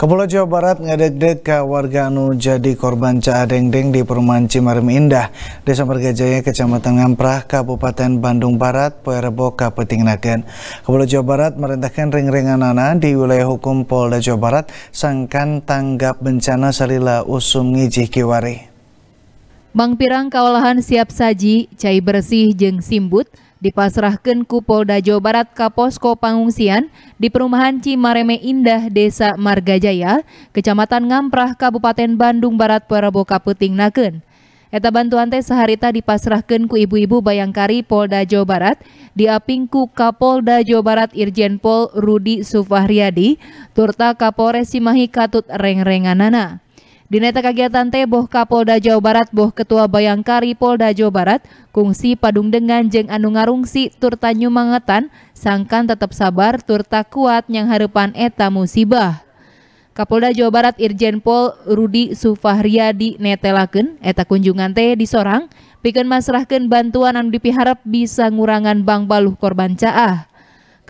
Kepala Jawa Barat ngedek deg ke warga anu jadi korban caadeng-deng di perumahan Cimarim Indah, Desa Margajaya Kecamatan Ngamprah, Kabupaten Bandung Barat, Poerebo, Kapetingnagen. Kepala Jawa Barat merintahkan ring-ringan anak di wilayah hukum Polda Jawa Barat sangkan tanggap bencana salila usum ngijih kiwari. Mangpirang kaolahan siap saji, cai bersih jeng simbut, dipasrahkan ku Polda Jawa Barat ke posko pangungsian di perumahan Cimareme Indah, Desa Margajaya, Kecamatan Ngamprah, Kabupaten Bandung Barat, Prabowo Kaputing Naken. Eta bantuan teh seharita dipasrahkan ku ibu-ibu bayangkari Polda Jawa Barat, diaping ku Kapolda Jawa Barat Irjen Pol Rudi Sufahriadi, turta Kapolres Cimahi Katut Reng-Renganana. Dineta kegiatan teh boh Kapolda Jawa Barat boh Ketua Bayangkari Polda Jawa Barat kungsi padung dengan jeng anu ngarungsi Turta Nyumangetan sangkan tetap sabar turta kuat yang harapan eta musibah. Kapolda Jawa Barat Irjen Pol Rudi Sufahriadi netelaken eta kunjungan teh di Sorang pikeun masrahkan bantuan anu dipiharap bisa ngurangan bang baluh korban caah.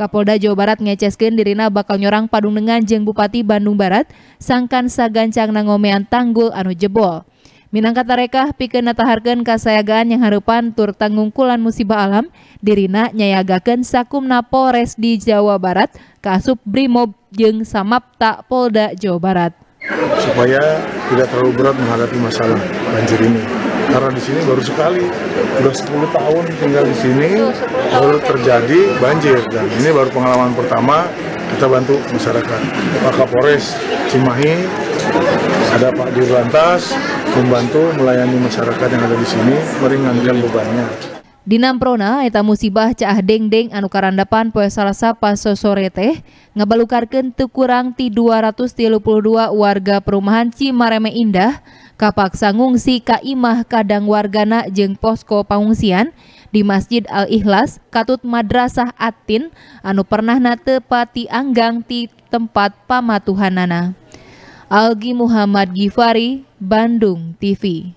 Kapolda Jawa Barat ngeceskin dirina bakal nyorang padung dengan jeng Bupati Bandung Barat sangkan sagancang nangomean tanggul anu jebol. Minangkata rekah pikir nataharkeun kasayagaan yang harapan tur tanggungkulan musibah alam dirina nyayagakeun Sakumna Polres di Jawa Barat kasup Brimob jeng Samapta Polda Jawa Barat supaya tidak terlalu berat menghadapi masalah banjir ini karena di sini baru sekali sudah 10 tahun tinggal di sini baru ya, terjadi banjir dan ini baru pengalaman pertama kita bantu masyarakat Pak Kapolres Cimahi ada Pak Dirlantas membantu melayani masyarakat yang ada di sini meringankan bebannya. Di Namprona, eta musibah deng dengdeng anu karandapan poe Salasa paso sore teh ngabalukarkeun teu kurang ti 232 warga perumahan Cimareme Indah kapaksa ngungsi ka imah kadang wargana jeng posko pengungsian di Masjid Al-Ikhlas Katut Madrasah Atin anu pernahna tepati anggang ti tempat pamatuhanana. Algi Muhammad Gifari, Bandung TV.